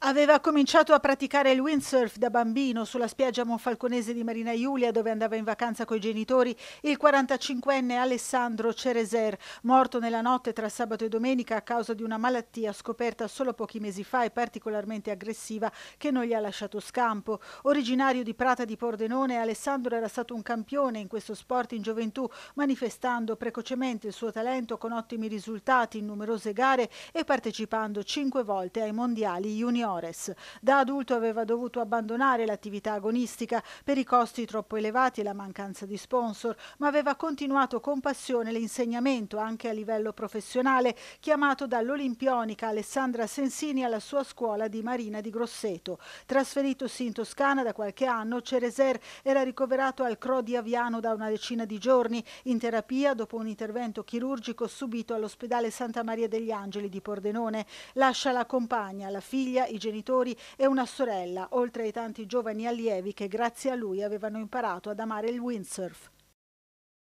Aveva cominciato a praticare il windsurf da bambino sulla spiaggia monfalconese di Marina Iulia dove andava in vacanza coi genitori il 45enne Alessandro Cereser, morto nella notte tra sabato e domenica a causa di una malattia scoperta solo pochi mesi fa e particolarmente aggressiva che non gli ha lasciato scampo. Originario di Prata di Pordenone, Alessandro era stato un campione in questo sport in gioventù, manifestando precocemente il suo talento con ottimi risultati in numerose gare e partecipando cinque volte ai mondiali junior juniores. Da adulto aveva dovuto abbandonare l'attività agonistica per i costi troppo elevati e la mancanza di sponsor, ma aveva continuato con passione l'insegnamento anche a livello professionale, chiamato dall'olimpionica Alessandra Sensini alla sua scuola di Marina di Grosseto. Trasferitosi in Toscana da qualche anno, Cereser era ricoverato al Cro di Aviano da una decina di giorni in terapia dopo un intervento chirurgico subito all'ospedale Santa Maria degli Angeli di Pordenone. Lascia la compagna, la figlia, i genitori e una sorella, oltre ai tanti giovani allievi che grazie a lui avevano imparato ad amare il windsurf.